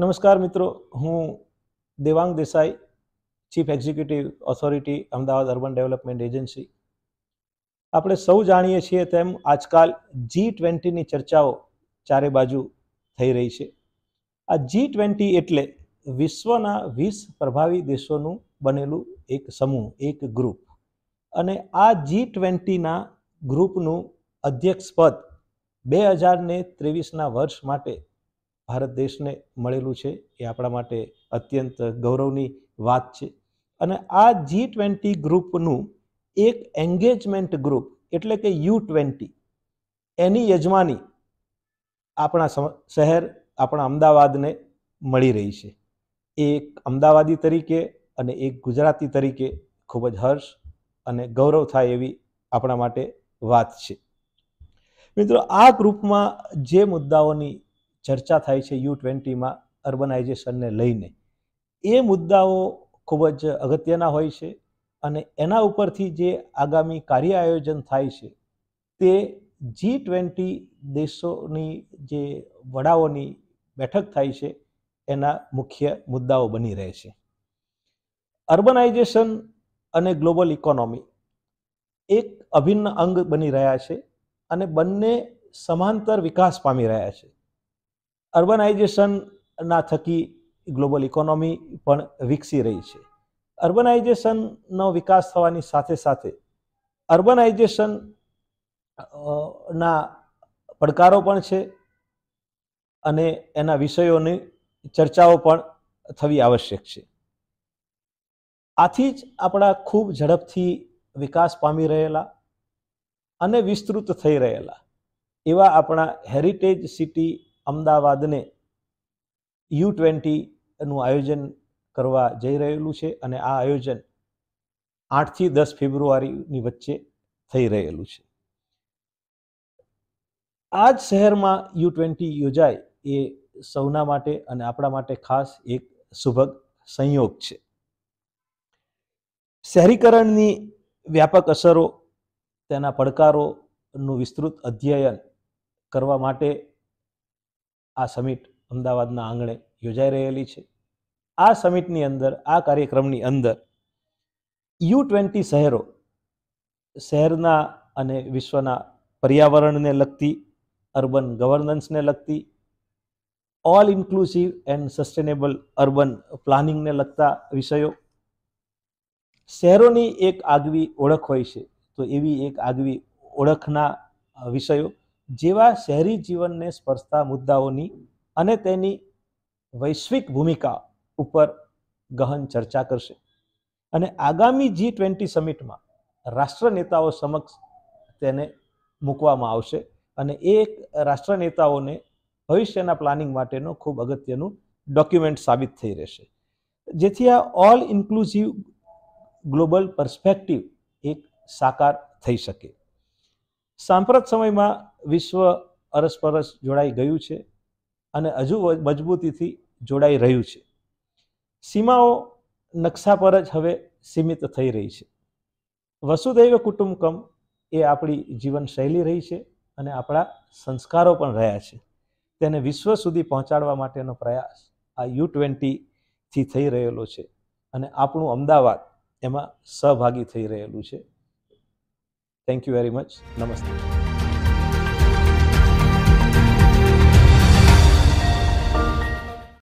નમસ્કાર મિત્રો હું Devang Desai chief executive authority Ahmedabad urban development agency આપણે સૌ જાણીએ છીએ તેમ આજકાલ જી ટ્વેન્ટીની ચર્ચાઓ ચારે બાજુ થઈ રહી છે આ જી ટ્વેન્ટી એટલે વિશ્વના વીસ પ્રભાવી દેશોનું બનેલું એક સમૂહ એક ગ્રુપ અને આ જી ટ્વેન્ટીના ગ્રુપનું અધ્યક્ષ પદ બે હજારને ત્રેવીસના વર્ષ માટે ભારત દેશને મળેલું છે એ આપણા માટે અત્યંત ગૌરવની વાત છે અને આ જી ટ્વેન્ટી ગ્રુપનું એક એન્ગેજમેન્ટ ગ્રુપ એટલે કે યુ ટ્વેન્ટી એની યજમાની આપણા શહેર આપણા અમદાવાદને મળી રહી છે એક અમદાવાદી તરીકે અને એક ગુજરાતી તરીકે ખૂબ જ હર્ષ અને ગૌરવ થાય એવી આપણા માટે વાત છે મિત્રો આ ગ્રુપમાં જે મુદ્દાઓની ચર્ચા થાય છે યુ ટ્વેન્ટીમાં અર્બનાઇઝેશનને લઈને એ મુદ્દાઓ ખૂબ જ અગત્યના હોય છે અને એના ઉપરથી જે આગામી કાર્ય આયોજન થાય છે તે જી ટ્વેન્ટી દેશોની જે વડાઓની બેઠક થાય છે એના મુખ્ય મુદ્દાઓ બની રહે છે અર્બનાઇઝેશન અને ગ્લોબલ ઇકોનોમી એક અભિન્ન અંગ બની રહ્યા છે અને બંને સમાંતર વિકાસ પામી રહ્યા છે અર્બનાઇઝેશનના થકી ગ્લોબલ ઇકોનોમી પણ વિકસી રહી છે અર્બનાઇઝેશનનો વિકાસ થવાની સાથે સાથે અર્બનાઇઝેશન ના પડકારો પણ છે અને એના વિષયોની ચર્ચાઓ પણ થવી આવશ્યક છે આથી જ આપણા ખૂબ ઝડપથી વિકાસ પામી રહેલા અને વિસ્તૃત થઈ રહેલા એવા આપણા હેરિટેજ સિટી અમદાવાદને યુ ટ્વેન્ટીનું આયોજન કરવા જઈ રહેલું છે અને આ આયોજન આઠથી દસ ફેબ્રુઆરીની વચ્ચે થઈ રહેલું છે આ જ શહેરમાં યુ ટ્વેન્ટી યોજાય એ સૌના માટે અને આપણા માટે ખાસ એક સુભગ સંયોગ છે શહેરીકરણની વ્યાપક અસરો તેના પડકારોનું વિસ્તૃત અધ્યયન કરવા માટે આ સમિટ અમદાવાદના આંગણે યોજાઈ રહેલી છે આ સમિટની અંદર આ કાર્યક્રમની અંદર યુ ટ્વેન્ટી શહેરો શહેરના અને વિશ્વના પર્યાવરણને લગતી અર્બન ગવર્નન્સને લગતી all inclusive and sustainable urban પ્લાનિંગને લગતા વિષયો શહેરોની એક આગવી ઓળખ હોય છે તો એવી એક આગવી ઓળખના વિષયો જેવા શહેરી જીવનને સ્પર્શતા મુદ્દાઓની અને તેની વૈશ્વિક ભૂમિકા ઉપર ગહન ચર્ચા કરશે અને આગામી જી ટ્વેન્ટી સમિટમાં રાષ્ટ્ર નેતાઓ સમક્ષ તેને મૂકવામાં આવશે અને એ એક રાષ્ટ્ર નેતાઓને ભવિષ્યના પ્લાનિંગ માટેનો ખૂબ અગત્યનું ડોક્યુમેન્ટ સાબિત થઈ રહેશે જેથી આ ઓલ ઇન્ક્લુઝિવ ગ્લોબલ પર્સપેક્ટિવ એક સાકાર થઈ શકે સાંપ્રત સમયમાં વિશ્વ અરસપરસ જોડાઈ ગયું છે અને હજુ મજબૂતીથી જોડાઈ રહ્યું છે સીમાઓ નકશા પર જ હવે સીમિત થઈ રહી છે વસુદૈવ કુટુંબકમ એ આપણી જીવનશૈલી રહી છે અને આપણા સંસ્કારો પણ રહ્યા છે તેને વિશ્વ સુધી પહોંચાડવા માટેનો પ્રયાસ આ યુ ટ્વેન્ટીથી થઈ રહેલો છે અને આપણું અમદાવાદ એમાં સહભાગી થઈ રહેલું છે થેન્ક યુ વેરી મચ નમસ્તે